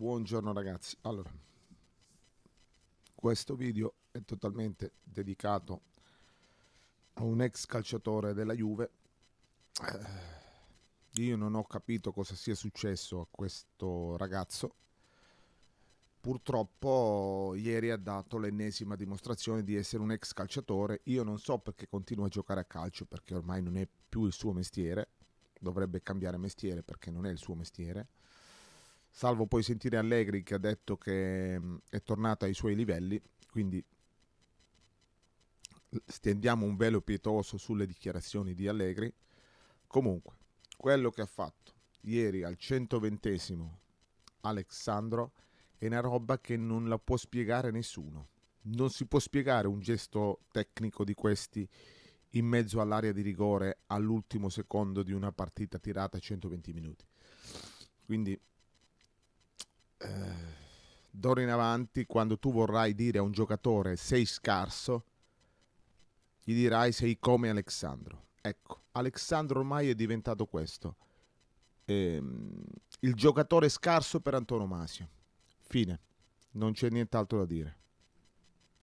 Buongiorno ragazzi, allora questo video è totalmente dedicato a un ex calciatore della Juve. Eh, io non ho capito cosa sia successo a questo ragazzo. Purtroppo ieri ha dato l'ennesima dimostrazione di essere un ex calciatore. Io non so perché continua a giocare a calcio perché ormai non è più il suo mestiere. Dovrebbe cambiare mestiere perché non è il suo mestiere salvo poi sentire Allegri che ha detto che mm, è tornato ai suoi livelli, quindi stendiamo un velo pietoso sulle dichiarazioni di Allegri. Comunque, quello che ha fatto ieri al 120 Alexandro è una roba che non la può spiegare nessuno. Non si può spiegare un gesto tecnico di questi in mezzo all'area di rigore all'ultimo secondo di una partita tirata a 120 minuti. Quindi d'ora in avanti, quando tu vorrai dire a un giocatore sei scarso, gli dirai sei come Alessandro. Ecco, Alessandro ormai è diventato questo. Ehm, il giocatore scarso per Antonomasio. Fine, non c'è nient'altro da dire.